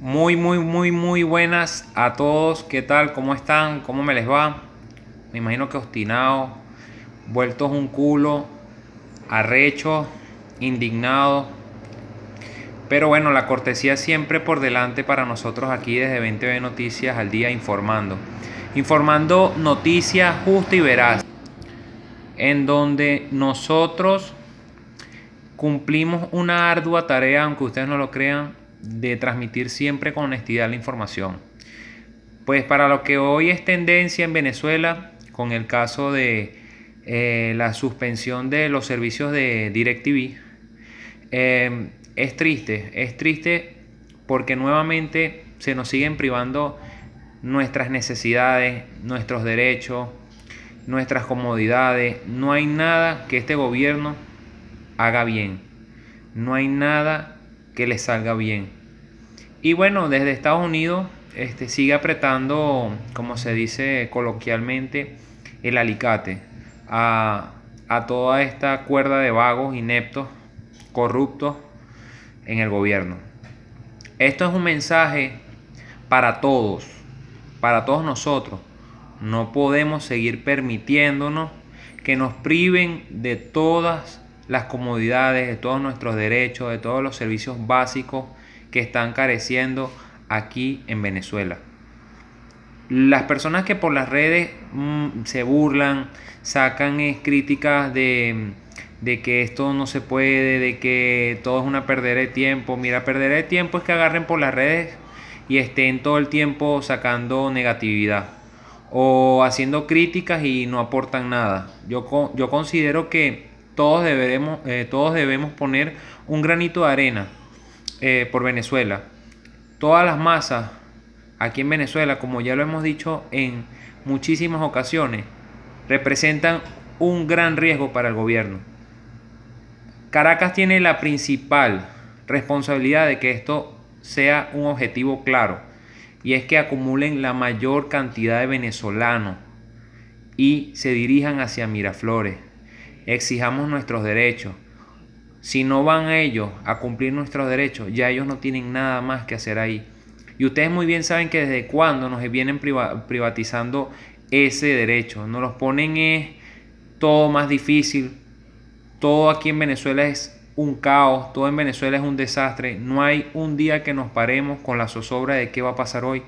Muy, muy, muy, muy buenas a todos. ¿Qué tal? ¿Cómo están? ¿Cómo me les va? Me imagino que obstinados, vueltos un culo, arrecho indignados. Pero bueno, la cortesía siempre por delante para nosotros aquí desde 20B Noticias al día informando. Informando noticias justas y veraz. En donde nosotros cumplimos una ardua tarea, aunque ustedes no lo crean, de transmitir siempre con honestidad la información. Pues para lo que hoy es tendencia en Venezuela, con el caso de eh, la suspensión de los servicios de DirecTV, eh, es triste, es triste porque nuevamente se nos siguen privando nuestras necesidades, nuestros derechos, nuestras comodidades. No hay nada que este gobierno haga bien. No hay nada que les salga bien. Y bueno, desde Estados Unidos este, sigue apretando, como se dice coloquialmente, el alicate a, a toda esta cuerda de vagos, ineptos, corruptos en el gobierno. Esto es un mensaje para todos, para todos nosotros. No podemos seguir permitiéndonos que nos priven de todas las comodidades, de todos nuestros derechos, de todos los servicios básicos que están careciendo aquí en Venezuela. Las personas que por las redes mm, se burlan, sacan eh, críticas de, que esto no se puede, de que todo es una perder de tiempo. Mira, perder de tiempo es que agarren por las redes y estén todo el tiempo sacando negatividad o haciendo críticas y no aportan nada. Yo, yo considero que todos, eh, todos debemos poner un granito de arena eh, por Venezuela. Todas las masas aquí en Venezuela, como ya lo hemos dicho en muchísimas ocasiones, representan un gran riesgo para el gobierno. Caracas tiene la principal responsabilidad de que esto sea un objetivo claro y es que acumulen la mayor cantidad de venezolanos y se dirijan hacia Miraflores exijamos nuestros derechos. Si no van ellos a cumplir nuestros derechos, ya ellos no tienen nada más que hacer ahí. Y ustedes muy bien saben que desde cuándo nos vienen privatizando ese derecho. Nos los ponen es todo más difícil. Todo aquí en Venezuela es un caos, todo en Venezuela es un desastre. No hay un día que nos paremos con la zozobra de qué va a pasar hoy,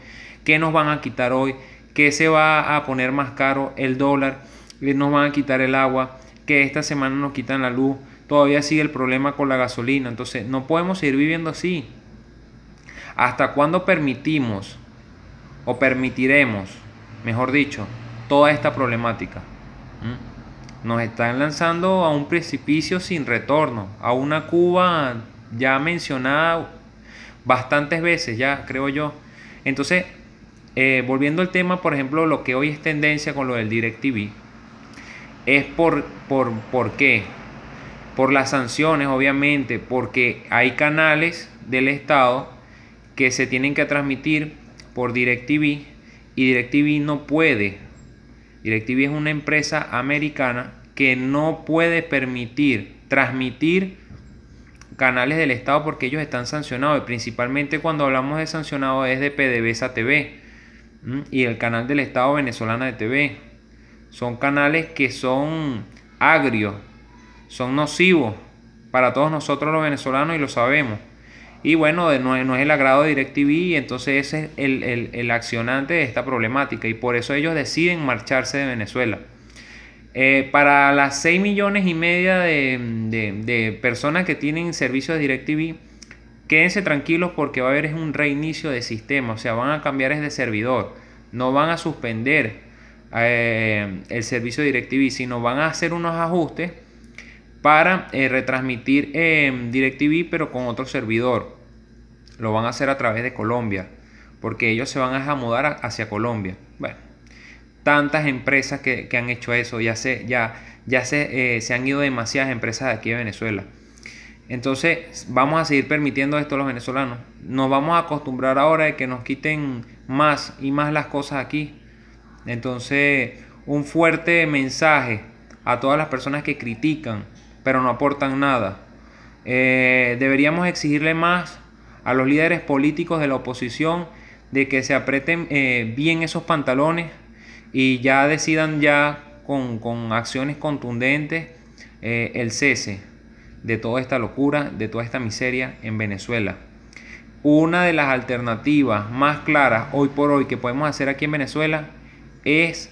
qué nos van a quitar hoy, qué se va a poner más caro el dólar, eh, nos van a quitar el agua, que esta semana nos quitan la luz, todavía sigue el problema con la gasolina, entonces no podemos seguir viviendo así. ¿Hasta cuándo permitimos o permitiremos, mejor dicho, toda esta problemática? ¿Mm? Nos están lanzando a un precipicio sin retorno, a una Cuba ya mencionada bastantes veces, ya creo yo. Entonces, eh, volviendo al tema, por ejemplo, lo que hoy es tendencia con lo del DirecTV, es por, por, qué? Por las sanciones, obviamente, porque hay canales del Estado que se tienen que transmitir por DirecTV y DirecTV no puede. DirecTV es una empresa americana que no puede permitir transmitir canales del Estado porque ellos están sancionados. Y principalmente cuando hablamos de sancionados es de PDVSA TV y el canal del Estado venezolana de TV. Son canales que son agrios, son nocivos para todos nosotros los venezolanos y lo sabemos. Y bueno, no, es el agrado de DirecTV y entonces ese es el, accionante de esta problemática y por eso ellos deciden marcharse de Venezuela. Eh, para las 6 millones y media de, personas que tienen servicios de DirecTV, quédense tranquilos porque va a haber un reinicio de sistema, o sea, van a cambiar de servidor, no van a suspender eh, el servicio DirecTV, sino van a hacer unos ajustes para eh, retransmitir eh, DirecTV pero con otro servidor. Lo van a hacer a través de Colombia, porque ellos se van a mudar hacia Colombia. Bueno, tantas empresas que, han hecho eso, ya se, ya, ya se, eh, se han ido demasiadas empresas de aquí de Venezuela. Entonces, vamos a seguir permitiendo esto a los venezolanos. Nos vamos a acostumbrar ahora de que nos quiten más y más las cosas aquí. Entonces, un fuerte mensaje a todas las personas que critican, pero no aportan nada. Eh, deberíamos exigirle más a los líderes políticos de la oposición de que se aprieten eh, bien esos pantalones y ya decidan ya con, acciones contundentes eh, el cese de toda esta locura, de toda esta miseria en Venezuela. Una de las alternativas más claras hoy por hoy que podemos hacer aquí en Venezuela es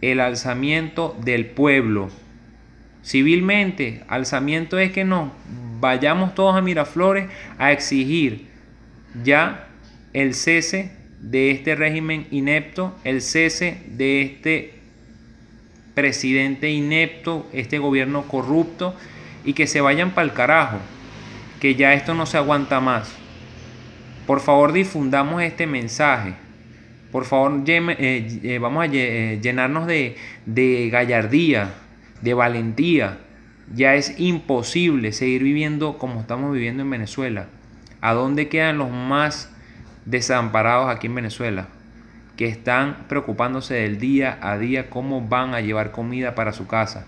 el alzamiento del pueblo. Civilmente, alzamiento es que no, vayamos todos a Miraflores a exigir ya el cese de este régimen inepto, el cese de este presidente inepto, este gobierno corrupto, y que se vayan para el carajo, que ya esto no se aguanta más. Por favor difundamos este mensaje. Por favor, eh, eh, vamos a eh, llenarnos de gallardía, de valentía. Ya es imposible seguir viviendo como estamos viviendo en Venezuela. ¿A dónde quedan los más desamparados aquí en Venezuela? Que están preocupándose del día a día cómo van a llevar comida para su casa.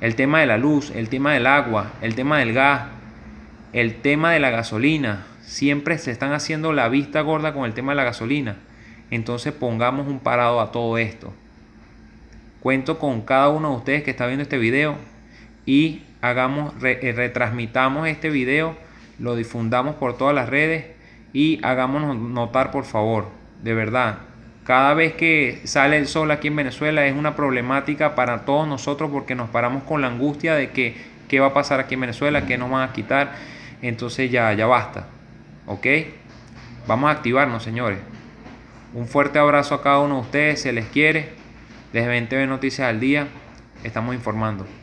El tema de la luz, el tema del agua, el tema del gas, el tema de la gasolina. Siempre se están haciendo la vista gorda con el tema de la gasolina. Entonces pongamos un parado a todo esto. Cuento con cada uno de ustedes que está viendo este video y hagamos, eh, retransmitamos este video, lo difundamos por todas las redes y hagámonos notar por favor, de verdad. Cada vez que sale el sol aquí en Venezuela es una problemática para todos nosotros porque nos paramos con la angustia de que qué va a pasar aquí en Venezuela, qué nos van a quitar. Entonces ya, ya basta. ¿Ok? Vamos a activarnos, señores. Un fuerte abrazo a cada uno de ustedes, se les quiere. Desde 20 Noticias al Día, estamos informando.